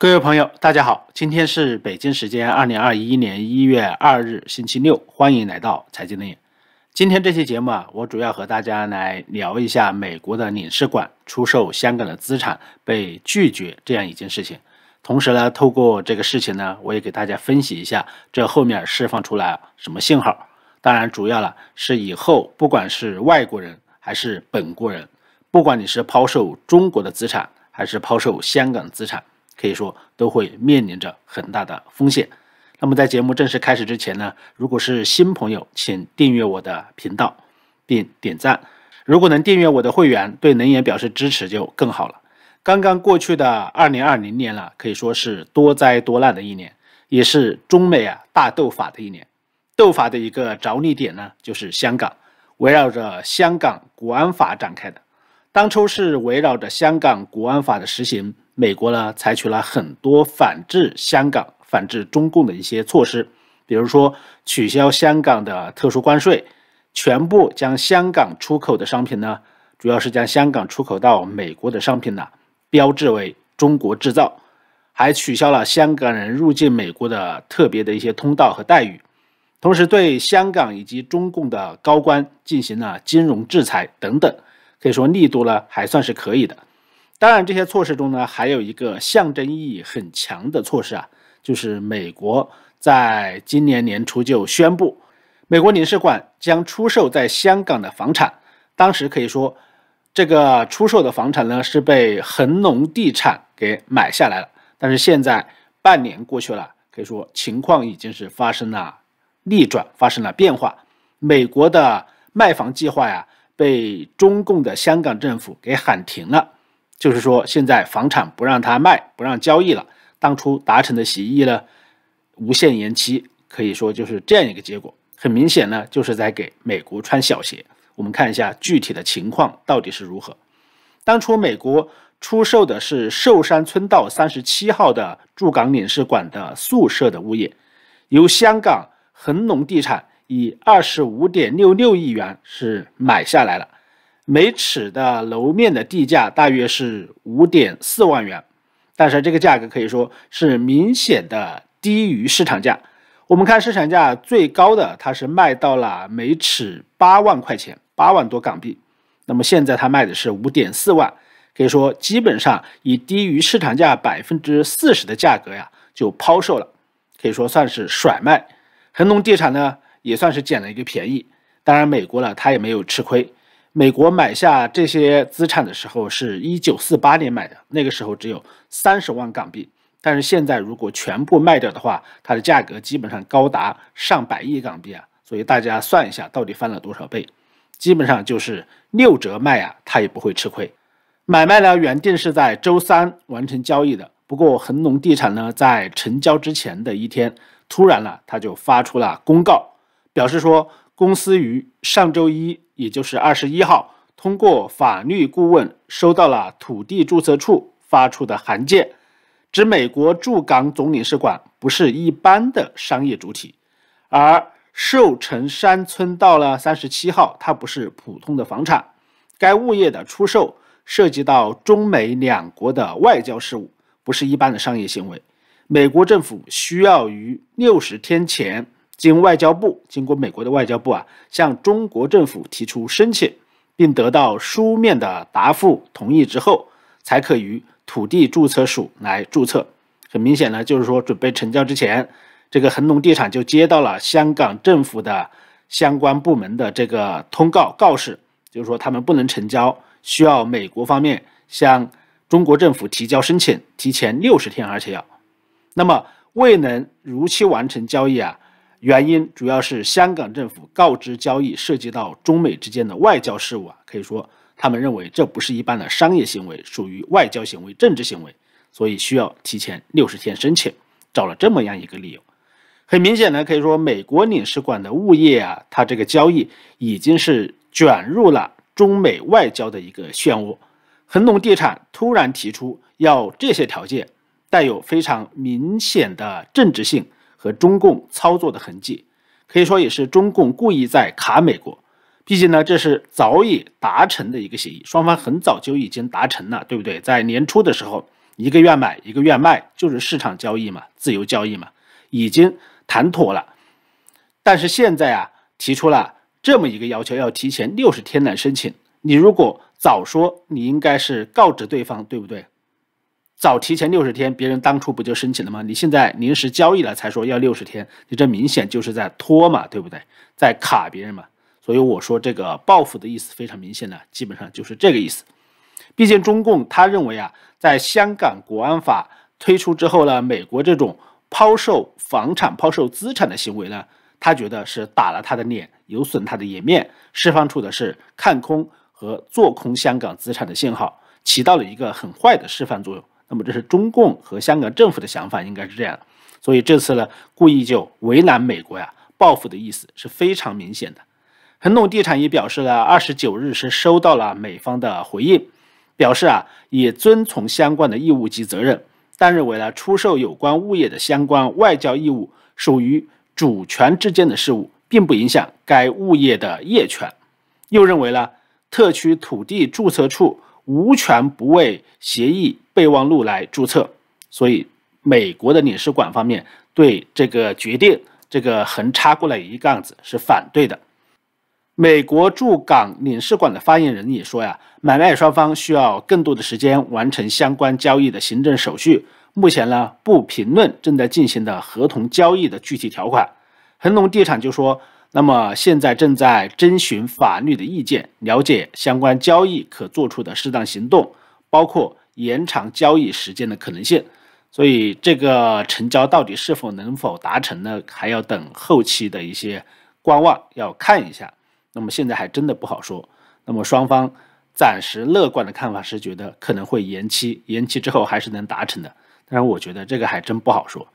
各位朋友，大家好！今天是北京时间二零二一年一月二日，星期六。欢迎来到财经夜。今天这期节目啊，我主要和大家来聊一下美国的领事馆出售香港的资产被拒绝这样一件事情。同时呢，透过这个事情呢，我也给大家分析一下这后面释放出来什么信号。当然，主要了是以后不管是外国人还是本国人，不管你是抛售中国的资产还是抛售香港资产。可以说都会面临着很大的风险。那么在节目正式开始之前呢，如果是新朋友，请订阅我的频道并点赞。如果能订阅我的会员，对能源表示支持就更好了。刚刚过去的二零二零年了，可以说是多灾多难的一年，也是中美啊大斗法的一年。斗法的一个着力点呢，就是香港，围绕着香港国安法展开的。当初是围绕着香港国安法的实行。美国呢，采取了很多反制香港、反制中共的一些措施，比如说取消香港的特殊关税，全部将香港出口的商品呢，主要是将香港出口到美国的商品呢，标志为中国制造，还取消了香港人入境美国的特别的一些通道和待遇，同时对香港以及中共的高官进行了金融制裁等等，可以说力度呢还算是可以的。当然，这些措施中呢，还有一个象征意义很强的措施啊，就是美国在今年年初就宣布，美国领事馆将出售在香港的房产。当时可以说，这个出售的房产呢是被恒隆地产给买下来了。但是现在半年过去了，可以说情况已经是发生了逆转，发生了变化。美国的卖房计划呀，被中共的香港政府给喊停了。就是说，现在房产不让他卖，不让交易了。当初达成的协议呢，无限延期，可以说就是这样一个结果。很明显呢，就是在给美国穿小鞋。我们看一下具体的情况到底是如何。当初美国出售的是寿山村道三十七号的驻港领事馆的宿舍的物业，由香港恒隆地产以二十五点六六亿元是买下来了。每尺的楼面的地价大约是五点四万元，但是这个价格可以说是明显的低于市场价。我们看市场价最高的，它是卖到了每尺八万块钱，八万多港币。那么现在它卖的是五点四万，可以说基本上以低于市场价百分之四十的价格呀就抛售了，可以说算是甩卖。恒隆地产呢也算是捡了一个便宜，当然美国呢他也没有吃亏。美国买下这些资产的时候是一九四八年买的，那个时候只有三十万港币，但是现在如果全部卖掉的话，它的价格基本上高达上百亿港币啊！所以大家算一下，到底翻了多少倍？基本上就是六折卖啊，他也不会吃亏。买卖呢原定是在周三完成交易的，不过恒隆地产呢在成交之前的一天，突然呢他就发出了公告，表示说。公司于上周一，也就是二十一号，通过法律顾问收到了土地注册处发出的函件，指美国驻港总领事馆不是一般的商业主体，而寿城山村到了三十七号，它不是普通的房产，该物业的出售涉及到中美两国的外交事务，不是一般的商业行为，美国政府需要于六十天前。经外交部，经过美国的外交部啊，向中国政府提出申请，并得到书面的答复同意之后，才可与土地注册署来注册。很明显呢，就是说准备成交之前，这个恒隆地产就接到了香港政府的相关部门的这个通告告示，就是说他们不能成交，需要美国方面向中国政府提交申请，提前六十天，而且要，那么未能如期完成交易啊。原因主要是香港政府告知交易涉及到中美之间的外交事务啊，可以说他们认为这不是一般的商业行为，属于外交行为、政治行为，所以需要提前六十天申请，找了这么样一个理由。很明显呢，可以说美国领事馆的物业啊，它这个交易已经是卷入了中美外交的一个漩涡。恒隆地产突然提出要这些条件，带有非常明显的政治性。和中共操作的痕迹，可以说也是中共故意在卡美国。毕竟呢，这是早已达成的一个协议，双方很早就已经达成了，对不对？在年初的时候，一个愿买，一个愿卖，就是市场交易嘛，自由交易嘛，已经谈妥了。但是现在啊，提出了这么一个要求，要提前六十天来申请。你如果早说，你应该是告知对方，对不对？早提前六十天，别人当初不就申请了吗？你现在临时交易了才说要六十天，你这明显就是在拖嘛，对不对？在卡别人嘛。所以我说这个报复的意思非常明显了，基本上就是这个意思。毕竟中共他认为啊，在香港国安法推出之后呢，美国这种抛售房产、抛售资产的行为呢，他觉得是打了他的脸，有损他的颜面，释放出的是看空和做空香港资产的信号，起到了一个很坏的示范作用。那么这是中共和香港政府的想法，应该是这样，所以这次呢故意就为难美国呀，报复的意思是非常明显的。恒隆地产也表示了，二十九日是收到了美方的回应，表示啊也遵从相关的义务及责任，但认为呢出售有关物业的相关外交义务属于主权之间的事务，并不影响该物业的业权。又认为呢，特区土地注册处。无权不为协议备忘录来注册，所以美国的领事馆方面对这个决定，这个横插过来一杠子是反对的。美国驻港领事馆的发言人也说呀，买卖双方需要更多的时间完成相关交易的行政手续，目前呢不评论正在进行的合同交易的具体条款。恒隆地产就说。那么现在正在征询法律的意见，了解相关交易可做出的适当行动，包括延长交易时间的可能性。所以这个成交到底是否能否达成呢？还要等后期的一些观望，要看一下。那么现在还真的不好说。那么双方暂时乐观的看法是，觉得可能会延期，延期之后还是能达成的。但是我觉得这个还真不好说。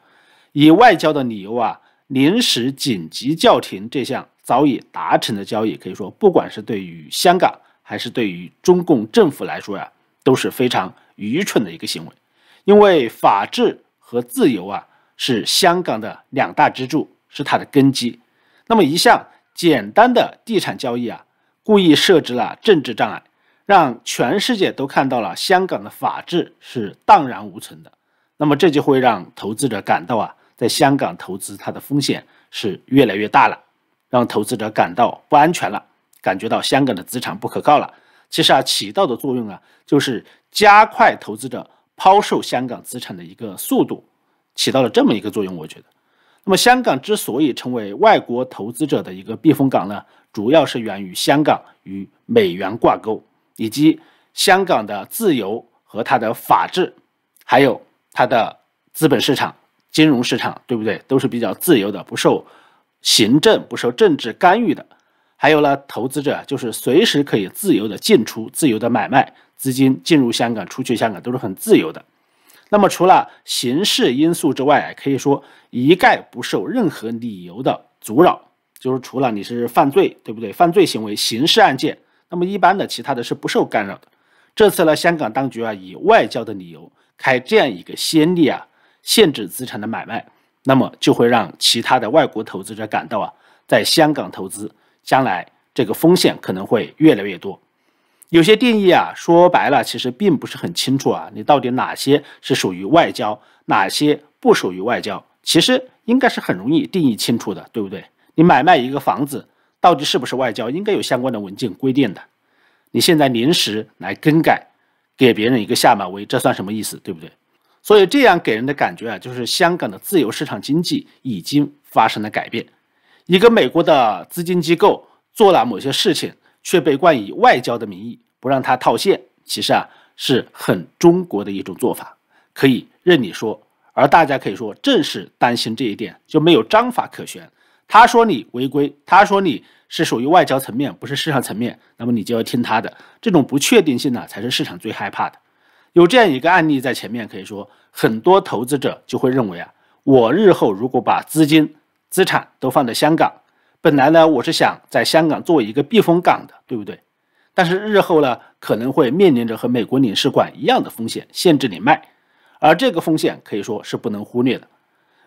以外交的理由啊。临时紧急叫停这项早已达成的交易，可以说，不管是对于香港还是对于中共政府来说呀，都是非常愚蠢的一个行为。因为法治和自由啊，是香港的两大支柱，是它的根基。那么一项简单的地产交易啊，故意设置了政治障碍，让全世界都看到了香港的法治是荡然无存的。那么这就会让投资者感到啊。在香港投资，它的风险是越来越大了，让投资者感到不安全了，感觉到香港的资产不可靠了。其实啊，起到的作用啊，就是加快投资者抛售香港资产的一个速度，起到了这么一个作用。我觉得，那么香港之所以成为外国投资者的一个避风港呢，主要是源于香港与美元挂钩，以及香港的自由和它的法治，还有它的资本市场。金融市场对不对？都是比较自由的，不受行政、不受政治干预的。还有呢，投资者就是随时可以自由的进出、自由的买卖，资金进入香港、出去香港都是很自由的。那么，除了刑事因素之外，可以说一概不受任何理由的阻扰，就是除了你是犯罪，对不对？犯罪行为、刑事案件，那么一般的其他的是不受干扰的。这次呢，香港当局啊，以外交的理由开这样一个先例啊。限制资产的买卖，那么就会让其他的外国投资者感到啊，在香港投资将来这个风险可能会越来越多。有些定义啊，说白了其实并不是很清楚啊，你到底哪些是属于外交，哪些不属于外交？其实应该是很容易定义清楚的，对不对？你买卖一个房子到底是不是外交，应该有相关的文件规定的。你现在临时来更改，给别人一个下马威，这算什么意思，对不对？所以这样给人的感觉啊，就是香港的自由市场经济已经发生了改变。一个美国的资金机构做了某些事情，却被冠以外交的名义不让他套现，其实啊是很中国的一种做法，可以任你说。而大家可以说，正是担心这一点就没有章法可循。他说你违规，他说你是属于外交层面，不是市场层面，那么你就要听他的。这种不确定性呢，才是市场最害怕的。有这样一个案例在前面，可以说很多投资者就会认为啊，我日后如果把资金、资产都放在香港，本来呢我是想在香港做一个避风港的，对不对？但是日后呢，可能会面临着和美国领事馆一样的风险，限制你卖，而这个风险可以说是不能忽略的。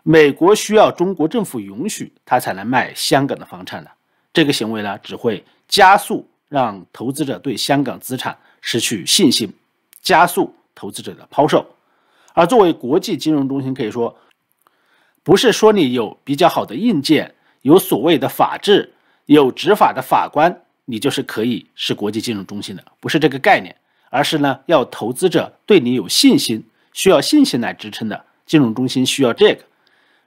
美国需要中国政府允许他才能卖香港的房产的，这个行为呢，只会加速让投资者对香港资产失去信心。加速投资者的抛售，而作为国际金融中心，可以说，不是说你有比较好的硬件，有所谓的法治，有执法的法官，你就是可以是国际金融中心的，不是这个概念，而是呢，要投资者对你有信心，需要信心来支撑的金融中心需要这个。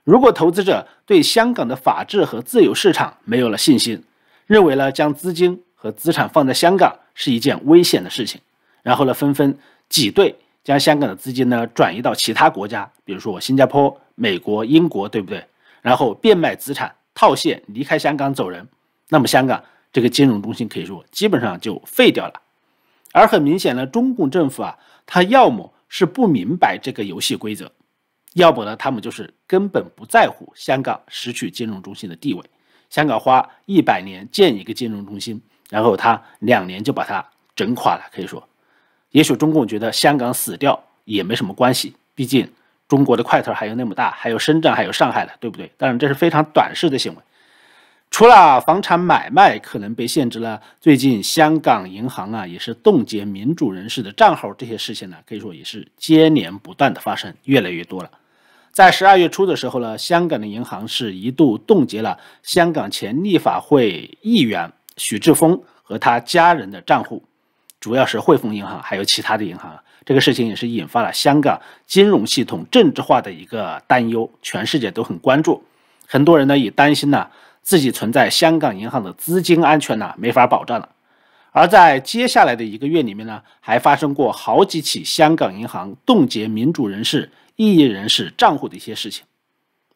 如果投资者对香港的法治和自由市场没有了信心，认为呢，将资金和资产放在香港是一件危险的事情。然后呢，纷纷挤兑，将香港的资金呢转移到其他国家，比如说新加坡、美国、英国，对不对？然后变卖资产套现，离开香港走人。那么香港这个金融中心可以说基本上就废掉了。而很明显呢，中共政府啊，他要么是不明白这个游戏规则，要么呢，他们就是根本不在乎香港失去金融中心的地位。香港花一百年建一个金融中心，然后他两年就把它整垮了，可以说。也许中共觉得香港死掉也没什么关系，毕竟中国的块头还有那么大，还有深圳，还有上海的，对不对？当然这是非常短视的行为。除了房产买卖可能被限制了，最近香港银行啊也是冻结民主人士的账号，这些事情呢可以说也是接连不断的发生，越来越多了。在十二月初的时候呢，香港的银行是一度冻结了香港前立法会议员许志峰和他家人的账户。主要是汇丰银行，还有其他的银行，这个事情也是引发了香港金融系统政治化的一个担忧，全世界都很关注，很多人呢也担心呢自己存在香港银行的资金安全呢没法保障了。而在接下来的一个月里面呢，还发生过好几起香港银行冻结民主人士、异议人士账户的一些事情，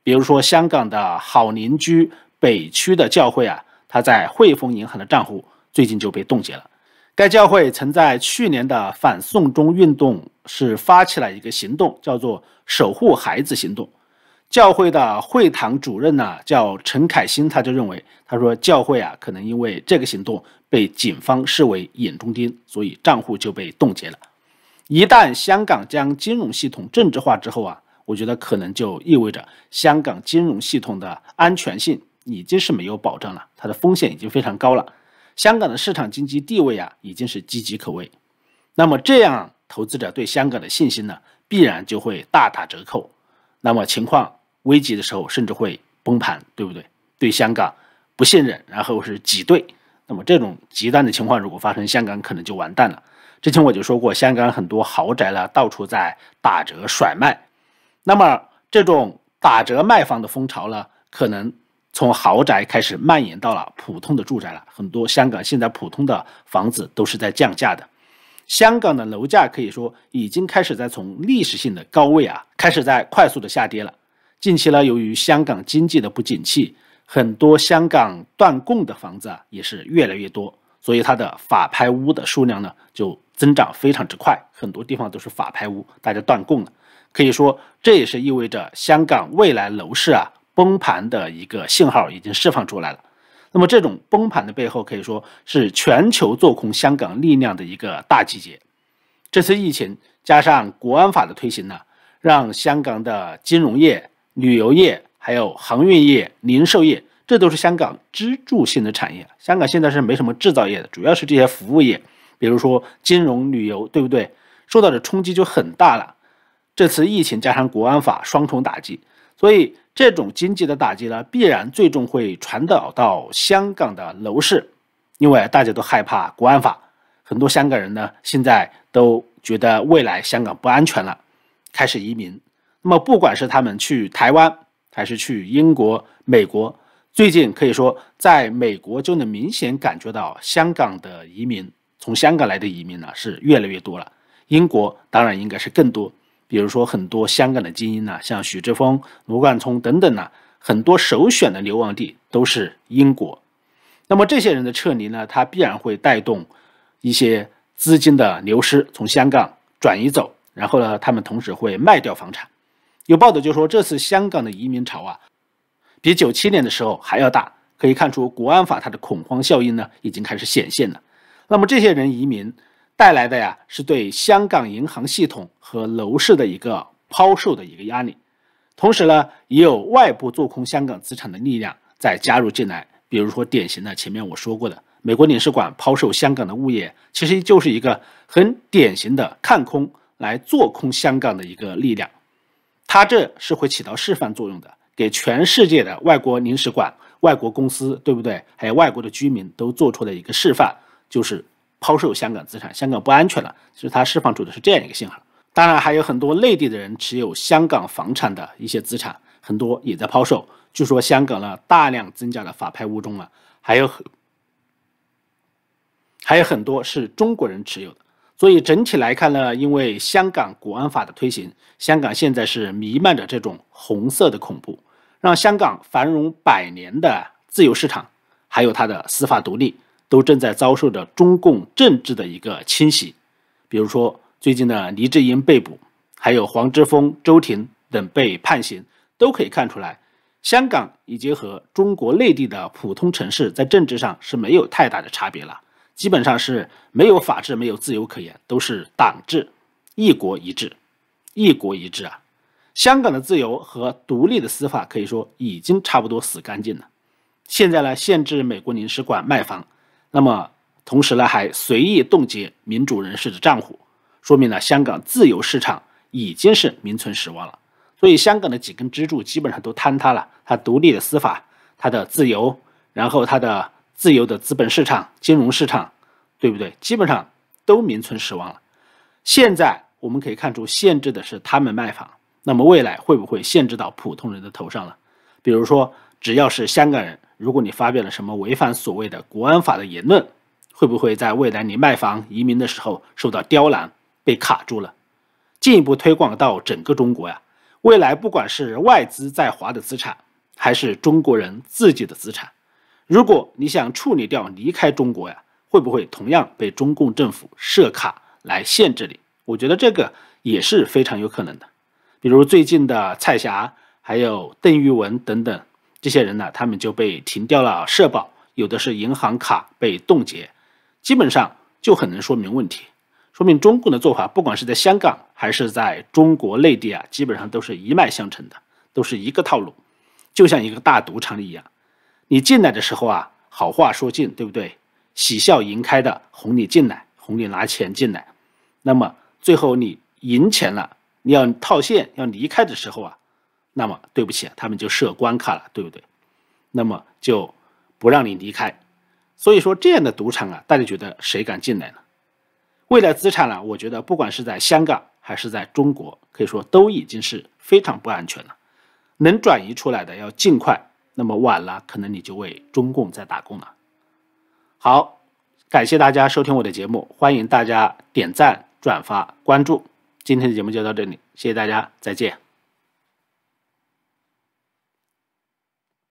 比如说香港的好邻居北区的教会啊，他在汇丰银行的账户最近就被冻结了。该教会曾在去年的反送中运动是发起了一个行动，叫做“守护孩子行动”。教会的会堂主任呢，叫陈凯欣，他就认为，他说教会啊，可能因为这个行动被警方视为眼中钉，所以账户就被冻结了。一旦香港将金融系统政治化之后啊，我觉得可能就意味着香港金融系统的安全性已经是没有保障了，它的风险已经非常高了。香港的市场经济地位啊，已经是岌岌可危。那么这样，投资者对香港的信心呢，必然就会大打折扣。那么情况危急的时候，甚至会崩盘，对不对？对香港不信任，然后是挤兑。那么这种极端的情况如果发生，香港可能就完蛋了。之前我就说过，香港很多豪宅呢，到处在打折甩卖。那么这种打折卖房的风潮呢，可能。从豪宅开始蔓延到了普通的住宅了，很多香港现在普通的房子都是在降价的，香港的楼价可以说已经开始在从历史性的高位啊开始在快速的下跌了。近期呢，由于香港经济的不景气，很多香港断供的房子啊也是越来越多，所以它的法拍屋的数量呢就增长非常之快，很多地方都是法拍屋，大家断供了，可以说这也是意味着香港未来楼市啊。崩盘的一个信号已经释放出来了。那么，这种崩盘的背后可以说是全球做空香港力量的一个大集结。这次疫情加上国安法的推行呢，让香港的金融业、旅游业、还有航运业、零售业，这都是香港支柱性的产业。香港现在是没什么制造业的，主要是这些服务业，比如说金融、旅游，对不对？受到的冲击就很大了。这次疫情加上国安法双重打击，所以。这种经济的打击呢，必然最终会传导到香港的楼市。因为大家都害怕国安法，很多香港人呢，现在都觉得未来香港不安全了，开始移民。那么，不管是他们去台湾，还是去英国、美国，最近可以说，在美国就能明显感觉到香港的移民，从香港来的移民呢是越来越多了。英国当然应该是更多。比如说，很多香港的精英呢，像许志峰、卢冠聪等等呢，很多首选的流亡地都是英国。那么这些人的撤离呢，它必然会带动一些资金的流失，从香港转移走。然后呢，他们同时会卖掉房产。有报道就说，这次香港的移民潮啊，比九七年的时候还要大。可以看出，国安法它的恐慌效应呢，已经开始显现了。那么这些人移民。带来的呀，是对香港银行系统和楼市的一个抛售的一个压力，同时呢，也有外部做空香港资产的力量在加入进来。比如说，典型的前面我说过的美国领事馆抛售香港的物业，其实就是一个很典型的看空来做空香港的一个力量。它这是会起到示范作用的，给全世界的外国领事馆、外国公司，对不对？还有外国的居民都做出了一个示范，就是。抛售香港资产，香港不安全了，所以它释放出的是这样一个信号。当然，还有很多内地的人持有香港房产的一些资产，很多也在抛售。据说香港呢，大量增加了法拍屋中啊，还有还有很多是中国人持有的。所以整体来看呢，因为香港国安法的推行，香港现在是弥漫着这种红色的恐怖，让香港繁荣百年的自由市场，还有它的司法独立。都正在遭受着中共政治的一个侵袭。比如说最近的黎智英被捕，还有黄之锋、周婷等被判刑，都可以看出来，香港已经和中国内地的普通城市在政治上是没有太大的差别了，基本上是没有法治、没有自由可言，都是党治，一国一制，一国一制啊！香港的自由和独立的司法可以说已经差不多死干净了，现在呢，限制美国领事馆卖房。那么，同时呢，还随意冻结民主人士的账户，说明了香港自由市场已经是名存实亡了。所以，香港的几根支柱基本上都坍塌了：，它独立的司法，它的自由，然后它的自由的资本市场、金融市场，对不对？基本上都名存实亡了。现在我们可以看出，限制的是他们卖房，那么未来会不会限制到普通人的头上了？比如说，只要是香港人。如果你发表了什么违反所谓的国安法的言论，会不会在未来你卖房、移民的时候受到刁难、被卡住了？进一步推广到整个中国呀？未来不管是外资在华的资产，还是中国人自己的资产，如果你想处理掉、离开中国呀，会不会同样被中共政府设卡来限制你？我觉得这个也是非常有可能的。比如最近的蔡霞，还有邓玉文等等。这些人呢，他们就被停掉了社保，有的是银行卡被冻结，基本上就很能说明问题，说明中共的做法，不管是在香港还是在中国内地啊，基本上都是一脉相承的，都是一个套路，就像一个大赌场一样，你进来的时候啊，好话说尽，对不对？喜笑颜开的哄你进来，哄你拿钱进来，那么最后你赢钱了，你要套现要离开的时候啊。那么对不起，他们就设关卡了，对不对？那么就不让你离开。所以说这样的赌场啊，大家觉得谁敢进来呢？未来资产呢？我觉得不管是在香港还是在中国，可以说都已经是非常不安全了。能转移出来的要尽快，那么晚了可能你就为中共在打工了。好，感谢大家收听我的节目，欢迎大家点赞、转发、关注。今天的节目就到这里，谢谢大家，再见。